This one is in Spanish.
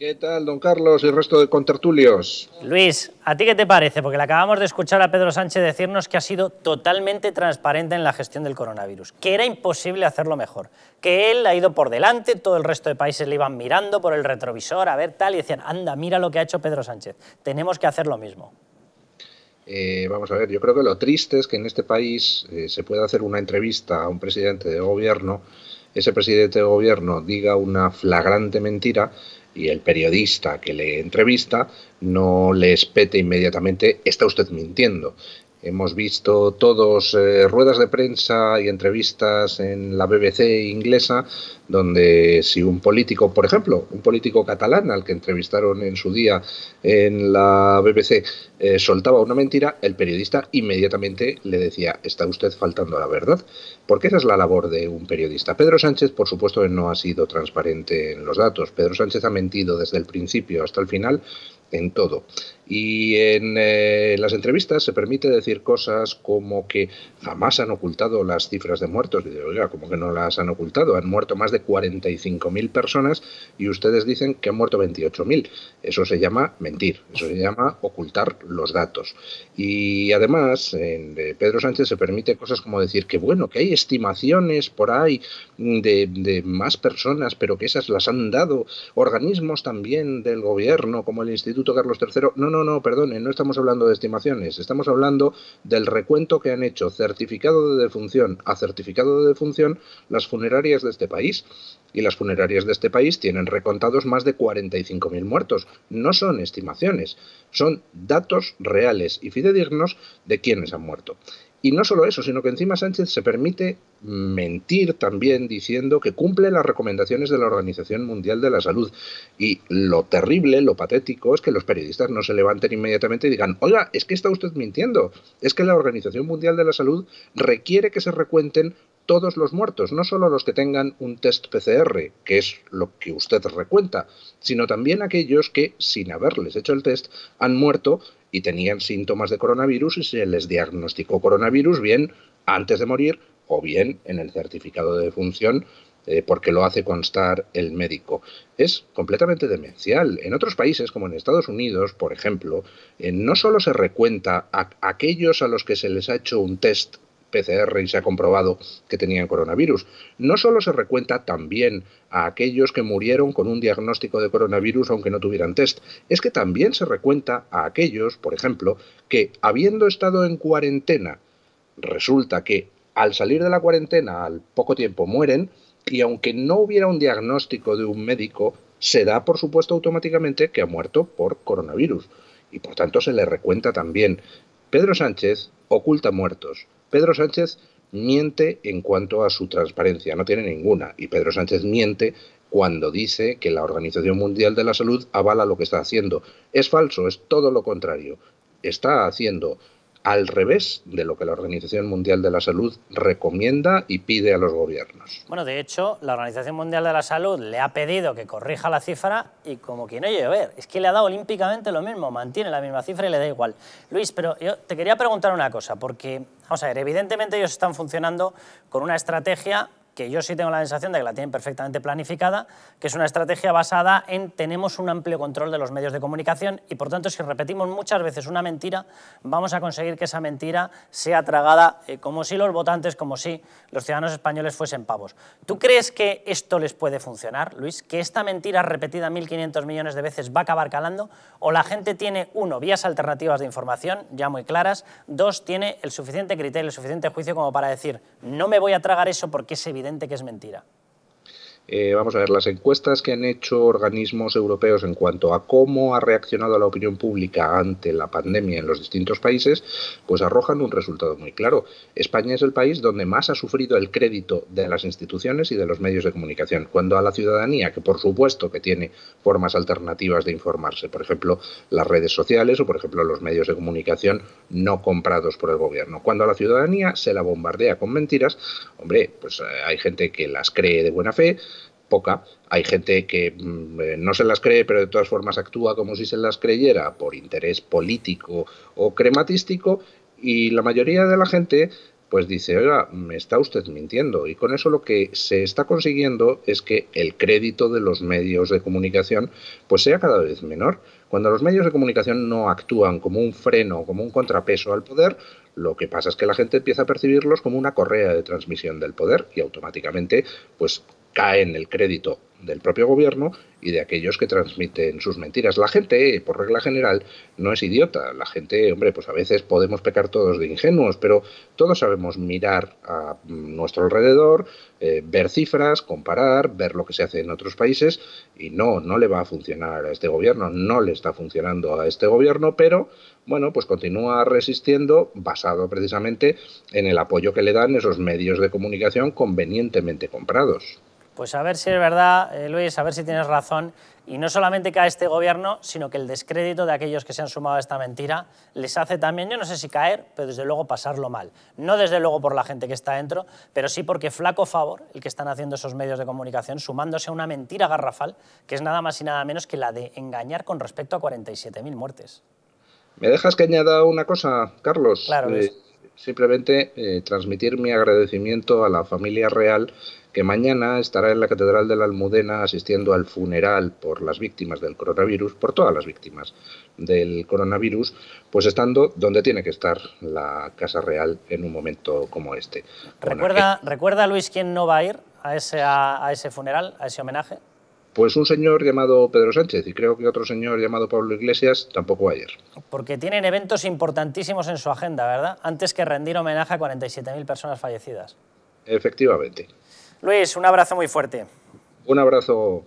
¿Qué tal, don Carlos y el resto de contertulios? Luis, ¿a ti qué te parece? Porque le acabamos de escuchar a Pedro Sánchez decirnos que ha sido totalmente transparente en la gestión del coronavirus, que era imposible hacerlo mejor, que él ha ido por delante, todo el resto de países le iban mirando por el retrovisor a ver tal y decían, anda, mira lo que ha hecho Pedro Sánchez, tenemos que hacer lo mismo. Eh, vamos a ver, yo creo que lo triste es que en este país eh, se pueda hacer una entrevista a un presidente de gobierno, ese presidente de gobierno diga una flagrante mentira y el periodista que le entrevista no le espete inmediatamente, está usted mintiendo. Hemos visto todos eh, ruedas de prensa y entrevistas en la BBC inglesa, donde si un político, por ejemplo, un político catalán al que entrevistaron en su día en la BBC, eh, soltaba una mentira, el periodista inmediatamente le decía, está usted faltando a la verdad, porque esa es la labor de un periodista. Pedro Sánchez, por supuesto, no ha sido transparente en los datos. Pedro Sánchez ha mentido desde el principio hasta el final en todo. Y en eh, las entrevistas se permite decir cosas como que jamás han ocultado las cifras de muertos. como que no las han ocultado? Han muerto más de 45.000 personas y ustedes dicen que han muerto 28.000. Eso se llama mentir, eso se llama ocultar los datos. Y además, en Pedro Sánchez se permite cosas como decir que, bueno, que hay estimaciones por ahí de más personas, pero que esas las han dado organismos también del gobierno, como el Instituto Carlos III. No, no, no, perdone, no estamos hablando de estimaciones, estamos hablando del recuento que han hecho certificado de defunción a certificado de defunción las funerarias de este país. Y las funerarias de este país tienen recontados más de 45.000 muertos. No son estimaciones, son datos reales y fidedignos de quienes han muerto. Y no solo eso, sino que encima Sánchez se permite mentir también diciendo que cumple las recomendaciones de la Organización Mundial de la Salud. Y lo terrible, lo patético, es que los periodistas no se levanten inmediatamente y digan, oiga, es que está usted mintiendo, es que la Organización Mundial de la Salud requiere que se recuenten todos los muertos, no solo los que tengan un test PCR, que es lo que usted recuenta, sino también aquellos que, sin haberles hecho el test, han muerto y tenían síntomas de coronavirus y se les diagnosticó coronavirus bien antes de morir o bien en el certificado de defunción eh, porque lo hace constar el médico. Es completamente demencial. En otros países, como en Estados Unidos, por ejemplo, eh, no solo se recuenta a aquellos a los que se les ha hecho un test PCR y se ha comprobado que tenían coronavirus. No solo se recuenta también a aquellos que murieron con un diagnóstico de coronavirus aunque no tuvieran test, es que también se recuenta a aquellos, por ejemplo, que habiendo estado en cuarentena, resulta que al salir de la cuarentena al poco tiempo mueren y aunque no hubiera un diagnóstico de un médico, se da por supuesto automáticamente que ha muerto por coronavirus y por tanto se le recuenta también. Pedro Sánchez oculta muertos, Pedro Sánchez miente en cuanto a su transparencia, no tiene ninguna. Y Pedro Sánchez miente cuando dice que la Organización Mundial de la Salud avala lo que está haciendo. Es falso, es todo lo contrario. Está haciendo al revés de lo que la Organización Mundial de la Salud recomienda y pide a los gobiernos. Bueno, de hecho, la Organización Mundial de la Salud le ha pedido que corrija la cifra y como quien oye ver, es que le ha dado olímpicamente lo mismo, mantiene la misma cifra y le da igual. Luis, pero yo te quería preguntar una cosa, porque, vamos a ver, evidentemente ellos están funcionando con una estrategia que yo sí tengo la sensación de que la tienen perfectamente planificada, que es una estrategia basada en tenemos un amplio control de los medios de comunicación y por tanto si repetimos muchas veces una mentira, vamos a conseguir que esa mentira sea tragada eh, como si los votantes, como si los ciudadanos españoles fuesen pavos. ¿Tú crees que esto les puede funcionar, Luis? ¿Que esta mentira repetida 1.500 millones de veces va a acabar calando? ¿O la gente tiene, uno, vías alternativas de información ya muy claras, dos, tiene el suficiente criterio, el suficiente juicio como para decir, no me voy a tragar eso porque es evidente que es mentira. Eh, vamos a ver, las encuestas que han hecho organismos europeos en cuanto a cómo ha reaccionado la opinión pública ante la pandemia en los distintos países, pues arrojan un resultado muy claro. España es el país donde más ha sufrido el crédito de las instituciones y de los medios de comunicación. Cuando a la ciudadanía, que por supuesto que tiene formas alternativas de informarse, por ejemplo, las redes sociales o por ejemplo los medios de comunicación no comprados por el gobierno, cuando a la ciudadanía se la bombardea con mentiras, hombre, pues eh, hay gente que las cree de buena fe, poca. Hay gente que mm, eh, no se las cree, pero de todas formas actúa como si se las creyera por interés político o crematístico. Y la mayoría de la gente pues dice, oiga, me está usted mintiendo. Y con eso lo que se está consiguiendo es que el crédito de los medios de comunicación pues sea cada vez menor. Cuando los medios de comunicación no actúan como un freno, como un contrapeso al poder, lo que pasa es que la gente empieza a percibirlos como una correa de transmisión del poder y automáticamente pues cae en el crédito del propio gobierno y de aquellos que transmiten sus mentiras. La gente, por regla general, no es idiota. La gente, hombre, pues a veces podemos pecar todos de ingenuos, pero todos sabemos mirar a nuestro alrededor, eh, ver cifras, comparar, ver lo que se hace en otros países y no, no le va a funcionar a este gobierno, no le está funcionando a este gobierno, pero bueno, pues continúa resistiendo basado precisamente en el apoyo que le dan esos medios de comunicación convenientemente comprados. Pues a ver si es verdad, eh, Luis, a ver si tienes razón. Y no solamente cae este gobierno, sino que el descrédito de aquellos que se han sumado a esta mentira les hace también, yo no sé si caer, pero desde luego pasarlo mal. No desde luego por la gente que está dentro, pero sí porque flaco favor el que están haciendo esos medios de comunicación sumándose a una mentira garrafal, que es nada más y nada menos que la de engañar con respecto a 47.000 muertes. ¿Me dejas que añada una cosa, Carlos? Claro, eh, simplemente eh, transmitir mi agradecimiento a la familia real que mañana estará en la Catedral de la Almudena asistiendo al funeral por las víctimas del coronavirus, por todas las víctimas del coronavirus, pues estando donde tiene que estar la Casa Real en un momento como este. ¿Recuerda, eh, ¿recuerda Luis, quién no va a ir a ese, a ese funeral, a ese homenaje? Pues un señor llamado Pedro Sánchez y creo que otro señor llamado Pablo Iglesias tampoco va a ir. Porque tienen eventos importantísimos en su agenda, ¿verdad? Antes que rendir homenaje a 47.000 personas fallecidas. Efectivamente. Luis, un abrazo muy fuerte. Un abrazo.